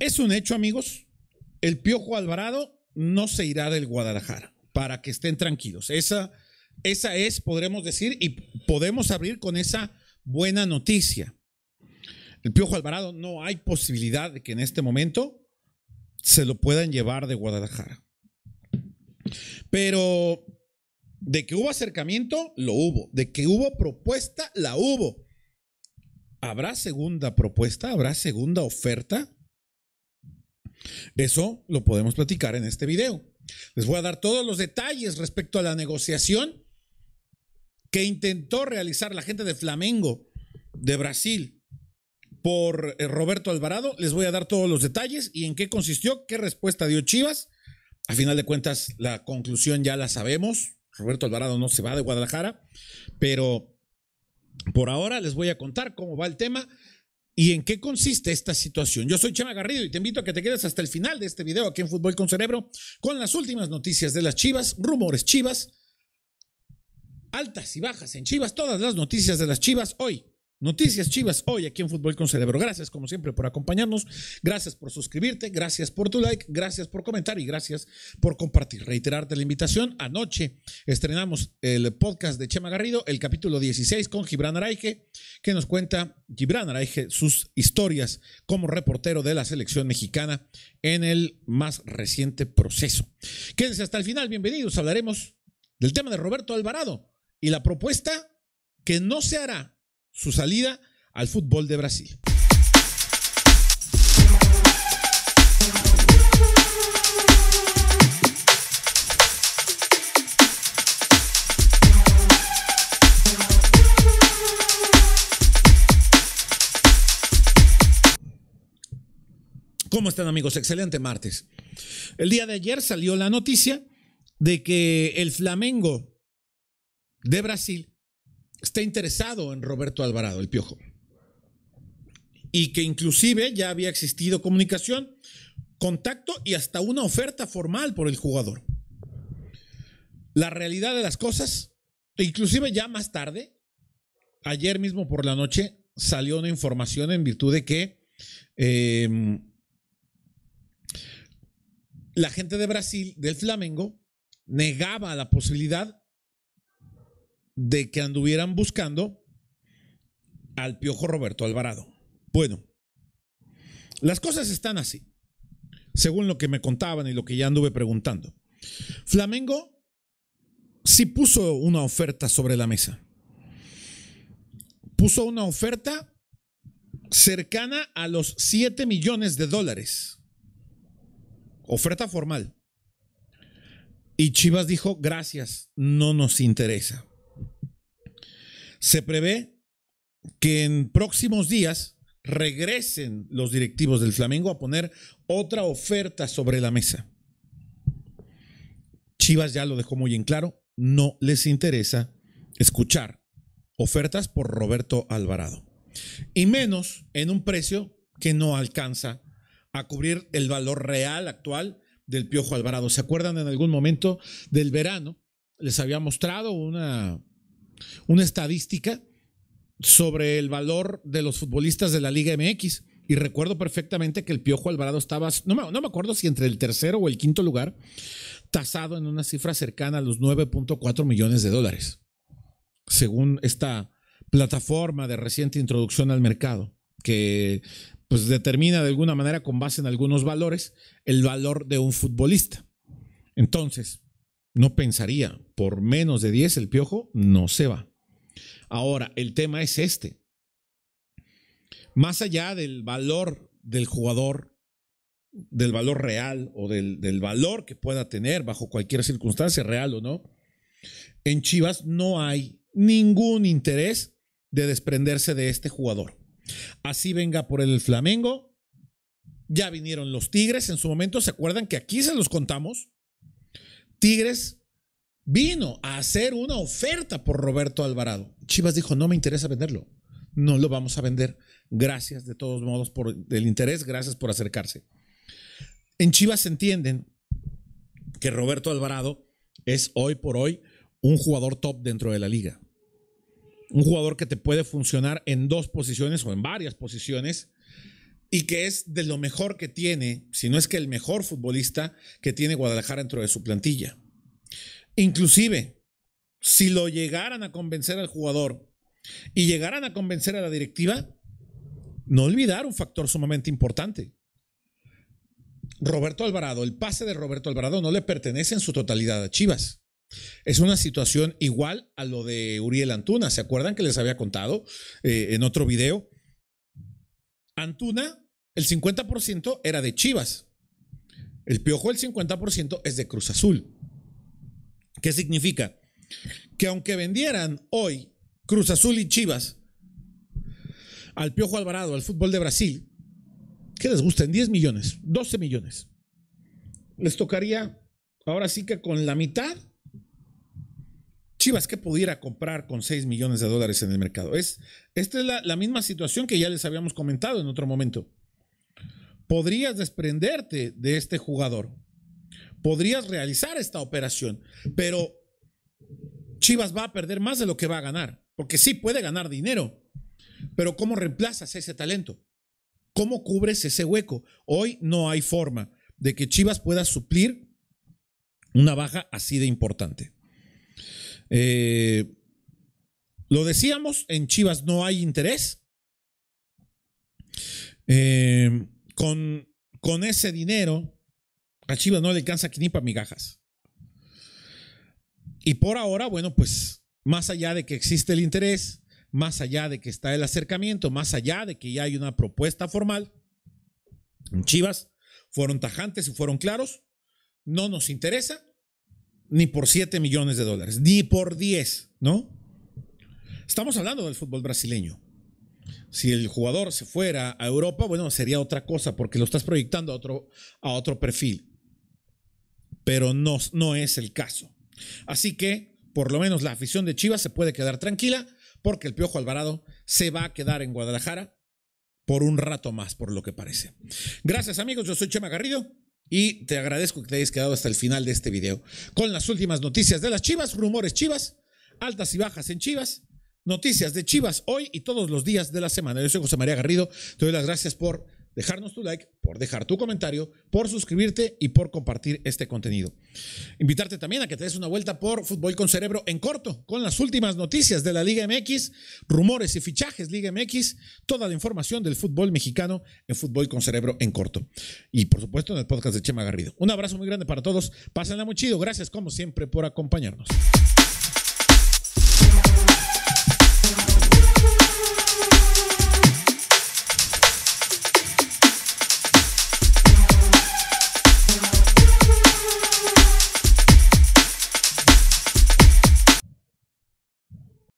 Es un hecho, amigos. El Piojo Alvarado no se irá del Guadalajara, para que estén tranquilos. Esa, esa es, podremos decir, y podemos abrir con esa buena noticia. El Piojo Alvarado no hay posibilidad de que en este momento se lo puedan llevar de Guadalajara. Pero de que hubo acercamiento, lo hubo. De que hubo propuesta, la hubo. ¿Habrá segunda propuesta? ¿Habrá segunda oferta? Eso lo podemos platicar en este video. Les voy a dar todos los detalles respecto a la negociación que intentó realizar la gente de Flamengo de Brasil por eh, Roberto Alvarado. Les voy a dar todos los detalles y en qué consistió, qué respuesta dio Chivas. A final de cuentas, la conclusión ya la sabemos. Roberto Alvarado no se va de Guadalajara, pero por ahora les voy a contar cómo va el tema ¿Y en qué consiste esta situación? Yo soy Chema Garrido y te invito a que te quedes hasta el final de este video aquí en Fútbol con Cerebro con las últimas noticias de las Chivas, rumores Chivas, altas y bajas en Chivas, todas las noticias de las Chivas hoy, Noticias Chivas hoy aquí en Fútbol con Cerebro. Gracias como siempre por acompañarnos, gracias por suscribirte, gracias por tu like, gracias por comentar y gracias por compartir. Reiterarte la invitación, anoche estrenamos el podcast de Chema Garrido, el capítulo 16 con Gibran Araige, que nos cuenta Gibran Araige sus historias como reportero de la selección mexicana en el más reciente proceso. Quédense hasta el final, bienvenidos, hablaremos del tema de Roberto Alvarado y la propuesta que no se hará su salida al fútbol de Brasil. ¿Cómo están amigos? Excelente martes. El día de ayer salió la noticia de que el Flamengo de Brasil está interesado en Roberto Alvarado, el Piojo. Y que inclusive ya había existido comunicación, contacto y hasta una oferta formal por el jugador. La realidad de las cosas, e inclusive ya más tarde, ayer mismo por la noche, salió una información en virtud de que em, la gente de Brasil, del Flamengo, negaba la posibilidad de que anduvieran buscando al piojo Roberto Alvarado. Bueno, las cosas están así, según lo que me contaban y lo que ya anduve preguntando. Flamengo sí puso una oferta sobre la mesa. Puso una oferta cercana a los 7 millones de dólares. Oferta formal. Y Chivas dijo, gracias, no nos interesa. Se prevé que en próximos días regresen los directivos del Flamengo a poner otra oferta sobre la mesa. Chivas ya lo dejó muy en claro, no les interesa escuchar ofertas por Roberto Alvarado. Y menos en un precio que no alcanza a cubrir el valor real actual del Piojo Alvarado. ¿Se acuerdan en algún momento del verano? Les había mostrado una una estadística sobre el valor de los futbolistas de la Liga MX. Y recuerdo perfectamente que el Piojo Alvarado estaba, no me, acuerdo si entre el tercero o el quinto lugar, tasado en una cifra cercana a los 9.4 millones de dólares, según esta plataforma de reciente introducción al mercado, que pues determina de alguna manera con base en algunos valores el valor de un futbolista. Entonces, no pensaría, por menos de 10 el piojo no se va. Ahora, el tema es este. Más allá del valor del jugador, del valor real o del, valor que pueda tener bajo cualquier circunstancia, real o no, en Chivas no hay ningún interés de desprenderse de este jugador. Así venga por el Flamengo, ya vinieron los Tigres en su momento, ¿se acuerdan que aquí se los contamos? Tigres vino a hacer una oferta por Roberto Alvarado. Chivas dijo, no me interesa venderlo, no lo vamos a vender. Gracias de todos modos por el interés, gracias por acercarse. En Chivas entienden que Roberto Alvarado es hoy por hoy un jugador top dentro de la liga. Un jugador que te puede funcionar en dos posiciones o en varias posiciones y que es de lo mejor que tiene, si no es que el mejor futbolista que tiene Guadalajara dentro de su plantilla. Inclusive, si lo llegaran a convencer al jugador y llegaran a convencer a la directiva, no olvidar un factor sumamente importante. Roberto Alvarado, el pase de Roberto Alvarado no le pertenece en su totalidad a Chivas. Es una situación igual a lo de Uriel Antuna. ¿Se acuerdan que les había contado eh, en otro video? Antuna, el 50% era de Chivas. El Piojo, el 50% es de Cruz Azul. ¿Qué significa? Que aunque vendieran hoy Cruz Azul y Chivas al Piojo Alvarado, al fútbol de Brasil, ¿qué les gusta? 10 millones, 12 millones. Les tocaría ahora sí que con la mitad Chivas, ¿qué pudiera comprar con 6 millones de dólares en el mercado? Es, esta es la misma situación que ya les habíamos comentado en otro momento. Podrías desprenderte de este jugador. Podrías realizar esta operación, pero Chivas va a perder más de lo que va a ganar, porque sí puede ganar dinero, pero ¿cómo reemplazas ese talento? ¿Cómo cubres ese hueco? Hoy no hay forma de que Chivas pueda suplir una baja así de importante. Eh, lo decíamos, en Chivas no hay interés. Eh, con, con ese dinero, a Chivas no le alcanza ni para migajas. Y por ahora, bueno, pues más allá de que existe el interés, más allá de que está el acercamiento, más allá de que ya hay una propuesta formal, en Chivas fueron tajantes y fueron claros, no nos interesa, ni por 7 millones de dólares, ni por 10, ¿no? Estamos hablando del fútbol brasileño. Si el jugador se fuera a Europa, bueno, sería otra cosa, porque lo estás proyectando a otro, a otro perfil. Pero no, no es el caso. Así que, por lo menos la afición de Chivas se puede quedar tranquila, porque el Piojo Alvarado se va a quedar en Guadalajara por un rato más, por lo que parece. Gracias amigos, yo soy Chema Garrido. Y te agradezco que te hayas quedado hasta el final de este video. Con las últimas noticias de las Chivas, rumores Chivas, altas y bajas en Chivas, noticias de Chivas hoy y todos los días de la semana. Yo soy José María Garrido. Te doy las gracias por dejarnos tu like, por dejar tu comentario, por suscribirte y por compartir este contenido. Invitarte también a que te des una vuelta por Fútbol con Cerebro en corto, con las últimas noticias de la Liga MX, rumores y fichajes Liga MX, toda la información del fútbol mexicano en Fútbol con Cerebro en corto. Y por supuesto en el podcast de Chema Garrido. Un abrazo muy grande para todos. Pásenla muy chido. Gracias como siempre por acompañarnos.